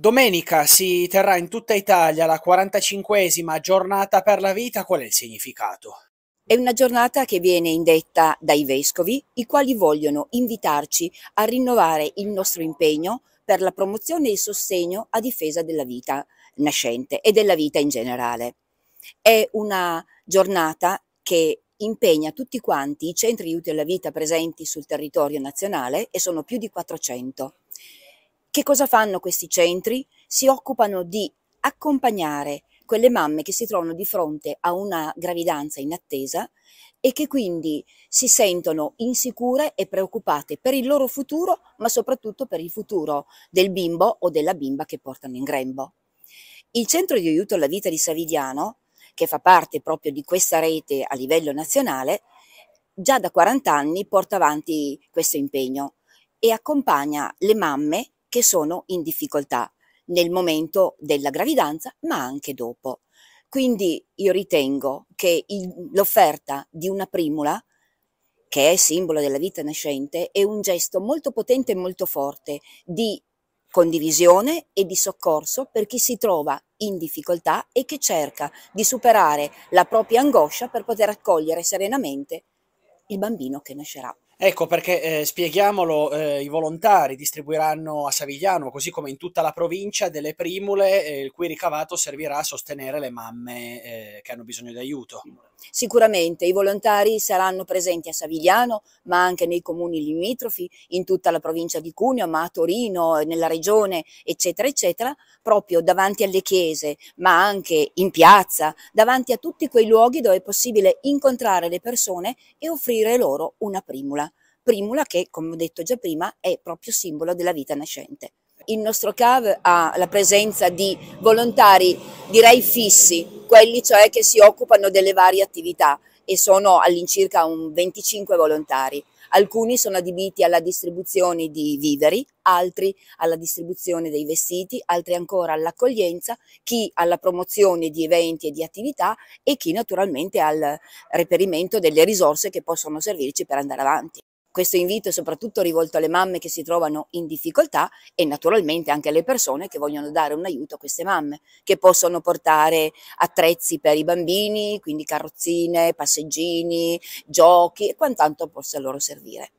Domenica si terrà in tutta Italia la 45esima giornata per la vita, qual è il significato? È una giornata che viene indetta dai vescovi, i quali vogliono invitarci a rinnovare il nostro impegno per la promozione e il sostegno a difesa della vita nascente e della vita in generale. È una giornata che impegna tutti quanti i centri di aiuto alla vita presenti sul territorio nazionale e sono più di 400. Che cosa fanno questi centri? Si occupano di accompagnare quelle mamme che si trovano di fronte a una gravidanza in attesa e che quindi si sentono insicure e preoccupate per il loro futuro, ma soprattutto per il futuro del bimbo o della bimba che portano in grembo. Il Centro di aiuto alla vita di Savidiano, che fa parte proprio di questa rete a livello nazionale, già da 40 anni porta avanti questo impegno e accompagna le mamme che sono in difficoltà nel momento della gravidanza, ma anche dopo. Quindi io ritengo che l'offerta di una primula, che è simbolo della vita nascente, è un gesto molto potente e molto forte di condivisione e di soccorso per chi si trova in difficoltà e che cerca di superare la propria angoscia per poter accogliere serenamente il bambino che nascerà. Ecco perché, eh, spieghiamolo, eh, i volontari distribuiranno a Savigliano, così come in tutta la provincia, delle primule, eh, il cui ricavato servirà a sostenere le mamme eh, che hanno bisogno di aiuto. Sicuramente i volontari saranno presenti a Savigliano, ma anche nei comuni limitrofi, in tutta la provincia di Cuneo, ma a Torino, nella regione, eccetera, eccetera, proprio davanti alle chiese, ma anche in piazza, davanti a tutti quei luoghi dove è possibile incontrare le persone e offrire loro una primula primula che, come ho detto già prima, è proprio simbolo della vita nascente. Il nostro CAV ha la presenza di volontari, direi fissi, quelli cioè che si occupano delle varie attività e sono all'incirca 25 volontari. Alcuni sono adibiti alla distribuzione di viveri, altri alla distribuzione dei vestiti, altri ancora all'accoglienza, chi alla promozione di eventi e di attività e chi naturalmente al reperimento delle risorse che possono servirci per andare avanti. Questo invito è soprattutto rivolto alle mamme che si trovano in difficoltà e naturalmente anche alle persone che vogliono dare un aiuto a queste mamme, che possono portare attrezzi per i bambini, quindi carrozzine, passeggini, giochi e quant'altro possa loro servire.